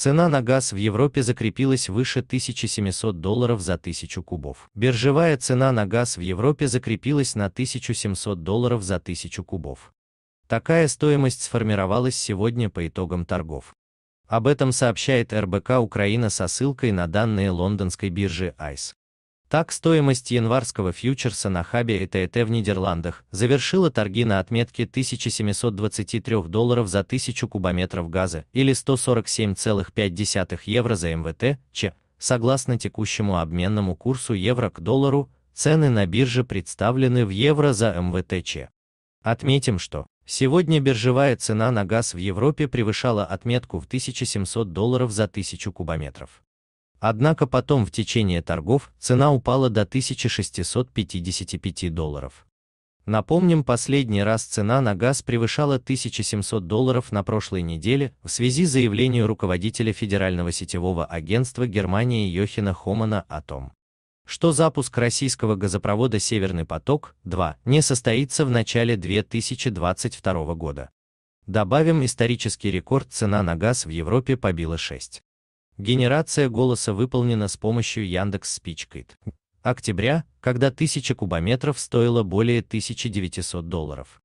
Цена на газ в Европе закрепилась выше 1700 долларов за 1000 кубов. Биржевая цена на газ в Европе закрепилась на 1700 долларов за 1000 кубов. Такая стоимость сформировалась сегодня по итогам торгов. Об этом сообщает РБК Украина со ссылкой на данные лондонской биржи ICE. Так, стоимость январского фьючерса на хабе ЭТТ в Нидерландах завершила торги на отметке 1723 долларов за 1000 кубометров газа или 147,5 евро за МВТ, ч. Согласно текущему обменному курсу евро к доллару, цены на бирже представлены в евро за МВТЧ. Отметим, что сегодня биржевая цена на газ в Европе превышала отметку в 1700 долларов за 1000 кубометров. Однако потом в течение торгов цена упала до 1655 долларов. Напомним, последний раз цена на газ превышала 1700 долларов на прошлой неделе в связи с заявлением руководителя Федерального сетевого агентства Германии Йохина Хомана о том, что запуск российского газопровода «Северный поток-2» не состоится в начале 2022 года. Добавим исторический рекорд цена на газ в Европе побила 6. Генерация голоса выполнена с помощью Яндекс Спичкит. Октября, когда 1000 кубометров стоила более 1900 долларов.